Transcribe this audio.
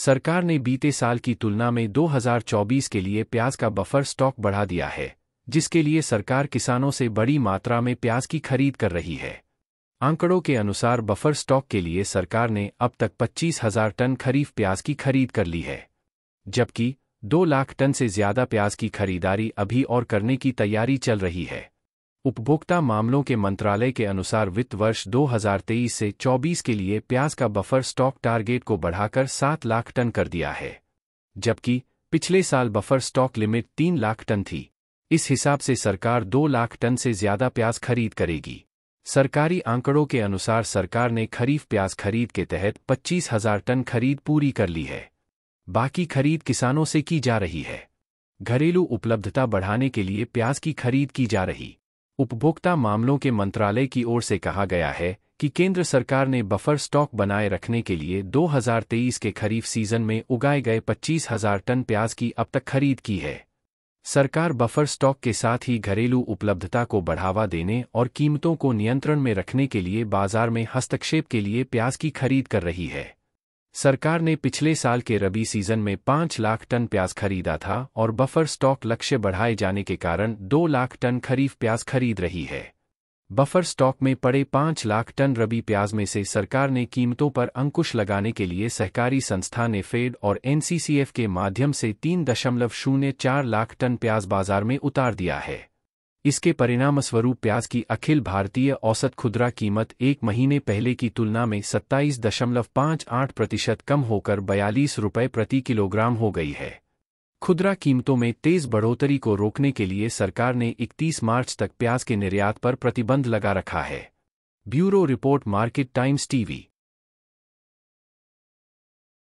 सरकार ने बीते साल की तुलना में 2024 के लिए प्याज का बफर स्टॉक बढ़ा दिया है जिसके लिए सरकार किसानों से बड़ी मात्रा में प्याज की खरीद कर रही है आंकड़ों के अनुसार बफर स्टॉक के लिए सरकार ने अब तक पच्चीस हजार टन खरीफ प्याज की खरीद कर ली है जबकि दो लाख टन से ज्यादा प्याज की खरीदारी अभी और करने की तैयारी चल रही है उपभोक्ता मामलों के मंत्रालय के अनुसार वित्त वर्ष 2023 से 24 के लिए प्याज का बफर स्टॉक टारगेट को बढ़ाकर 7 लाख टन कर दिया है जबकि पिछले साल buffer stock limit 3 lakh ton थी इस हिसाब से सरकार 2 लाख टन से ज्यादा प्याज खरीद करेगी सरकारी आंकड़ों के अनुसार सरकार ने खरीफ प्याज खरीद के तहत पच्चीस हजार टन खरीद पूरी कर ली है बाकी खरीद किसानों से की जा रही है घरेलू उपलब्धता बढ़ाने के लिए प्याज की खरीद की जा रही उपभोक्ता मामलों के मंत्रालय की ओर से कहा गया है कि केंद्र सरकार ने बफर स्टॉक बनाए रखने के लिए 2023 के खरीफ सीजन में उगाए गए 25,000 टन प्याज की अब तक खरीद की है सरकार बफर स्टॉक के साथ ही घरेलू उपलब्धता को बढ़ावा देने और कीमतों को नियंत्रण में रखने के लिए बाजार में हस्तक्षेप के लिए प्याज की खरीद कर रही है सरकार ने पिछले साल के रबी सीजन में पाँच लाख टन प्याज खरीदा था और बफर स्टॉक लक्ष्य बढ़ाए जाने के कारण दो लाख टन खरीफ प्याज खरीद रही है बफर स्टॉक में पड़े पाँच लाख टन रबी प्याज में से सरकार ने कीमतों पर अंकुश लगाने के लिए सहकारी संस्था ने फेड और एनसीसीएफ के माध्यम से तीन दशमलव शून्य चार लाख टन प्याज बाजार में उतार दिया है इसके परिणामस्वरूप प्याज की अखिल भारतीय औसत खुदरा कीमत एक महीने पहले की तुलना में सत्ताईस दशमलव पांच आठ प्रतिशत कम होकर बयालीस रुपये प्रति किलोग्राम हो गई है खुदरा कीमतों में तेज बढ़ोतरी को रोकने के लिए सरकार ने 31 मार्च तक प्याज के निर्यात पर प्रतिबंध लगा रखा है bureau report Market Times TV